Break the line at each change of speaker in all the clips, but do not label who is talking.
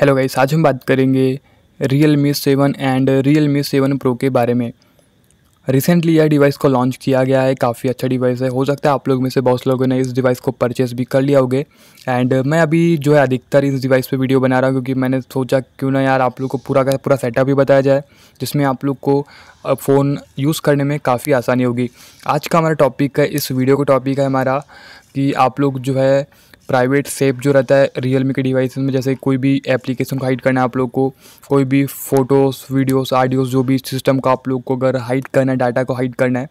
hello guys आज हम बात करेंगे Realme seven and Realme seven pro के बारे में रिसेंटली यह डिवाइस को लॉन्च किया गया है काफ़ी अच्छा डिवाइस है हो सकता है आप लोग में से बहुत लोगों ने इस डिवाइस को परचेज़ भी कर लिया होगे एंड मैं अभी जो है अधिकतर इस डिवाइस पे वीडियो बना रहा हूँ क्योंकि मैंने सोचा क्यों ना यार आप लोग को पूरा का पूरा सेटअप भी बताया जाए जिसमें आप लोग को फ़ोन यूज़ करने में काफ़ी आसानी होगी आज का हमारा टॉपिक है इस वीडियो का टॉपिक है हमारा कि आप लोग जो है प्राइवेट सेफ जो रहता है रियलमी के डिवाइस में जैसे कोई भी एप्लीकेशन को हाइड करना है आप लोग को कोई भी फ़ोटोज़ वीडियोस ऑडियोस जो भी सिस्टम का आप लोग को अगर हाइड करना है डाटा को हाइड करना है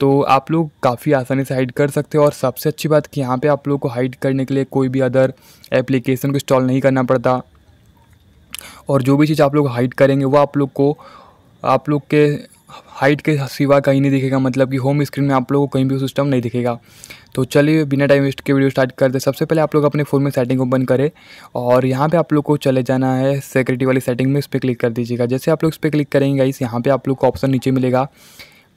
तो आप लोग काफ़ी आसानी से हाइड कर सकते हो और सबसे अच्छी बात कि यहाँ पर आप लोग को हाइड करने के लिए कोई भी अदर एप्लीकेशन को इंस्टॉल नहीं करना पड़ता और जो भी चीज़ आप लोग हाइड करेंगे वो आप लोग को आप लोग के हाइट के सिवा कहीं नहीं दिखेगा मतलब कि होम स्क्रीन में आप लोगों को कहीं भी सिस्टम नहीं दिखेगा तो चलिए बिना टाइम वेस्ट के वीडियो स्टार्ट करते सबसे पहले आप लोग अपने फ़ोन में सेटिंग ओपन करें और यहाँ पे आप लोग को चले जाना है सिक्योरिटी वाली सेटिंग में इस पर क्लिक कर दीजिएगा जैसे आप लोग इस पर क्लिक करेंगे इस यहाँ पर आप लोग को ऑप्शन नीचे मिलेगा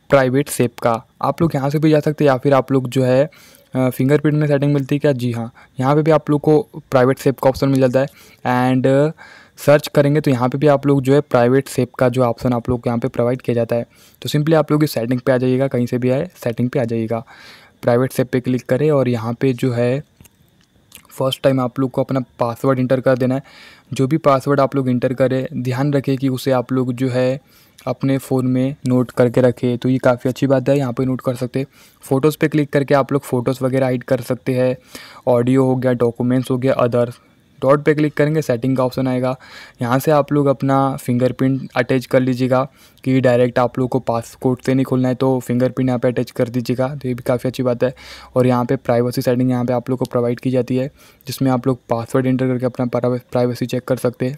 प्राइवेट सेप का आप लोग यहाँ से भी जा सकते हैं या फिर आप लोग जो है फिंगरप्रिंट में सेटिंग मिलती है क्या जी हाँ यहाँ पर भी आप लोग को प्राइवेट सेप का ऑप्शन मिल जाता है एंड सर्च करेंगे तो यहाँ पे भी आप लोग जो है प्राइवेट सेप का जो ऑप्शन आप लोग यहाँ पे प्रोवाइड किया जाता है तो सिंपली आप लोग इस सेटिंग पे आ जाइएगा कहीं से भी आए सेटिंग पे आ जाइएगा प्राइवेट सेप पे क्लिक करें और यहाँ पे जो है फर्स्ट टाइम आप लोग को अपना पासवर्ड इंटर कर देना है जो भी पासवर्ड आप लोग इंटर करें ध्यान रखें कि उसे आप लोग जो है अपने फ़ोन में नोट करके रखें तो ये काफ़ी अच्छी बात है यहाँ पे नोट कर सकते फ़ोटोज़ पे क्लिक करके आप लोग फ़ोटोज़ वगैरह एड कर सकते हैं ऑडियो हो गया डॉक्यूमेंट्स हो गया अदर डॉट पे क्लिक करेंगे सेटिंग का ऑप्शन आएगा यहाँ से आप लोग अपना फिंगरप्रिंट अटैच कर लीजिएगा कि डायरेक्ट आप लोग को पासपोर्ट से नहीं खोलना है तो फिंगरप्रिंट यहाँ पे अटैच कर दीजिएगा तो ये भी काफ़ी अच्छी बात है और यहाँ पे प्राइवेसी सेटिंग यहाँ पे आप लोग को प्रोवाइड की जाती है जिसमें आप लोग पासवर्ड इंटर करके अपना प्राइवेसी चेक कर सकते हैं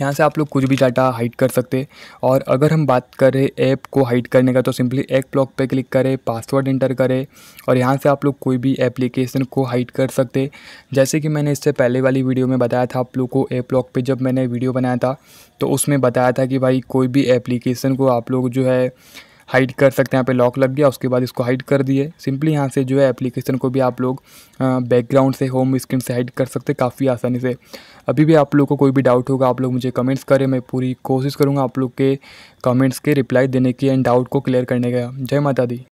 यहाँ से आप लोग कुछ भी डाटा हाइड कर सकते और अगर हम बात करें ऐप को हाइड करने का तो सिंपली एक ब्लॉक पे क्लिक करें पासवर्ड इंटर करें और यहाँ से आप लोग कोई भी एप्लीकेशन को हाइड कर सकते जैसे कि मैंने इससे पहले वाली वीडियो में बताया था आप लोग को ऐप ब्लॉक पर जब मैंने वीडियो बनाया था तो उसमें बताया था कि भाई कोई भी एप्लीकेशन को आप लोग जो है हाइड कर सकते हैं यहाँ पे लॉक लग गया उसके बाद इसको हाइड कर दिए सिंपली यहाँ से जो है एप्लीकेशन को भी आप लोग बैकग्राउंड से होम स्क्रीन से हाइड कर सकते हैं काफ़ी आसानी से अभी भी आप लोग को कोई भी डाउट होगा आप लोग मुझे कमेंट्स करें मैं पूरी कोशिश करूँगा आप लोग के कमेंट्स के रिप्लाई देने की एंड डाउट को क्लियर करने का जय माता दी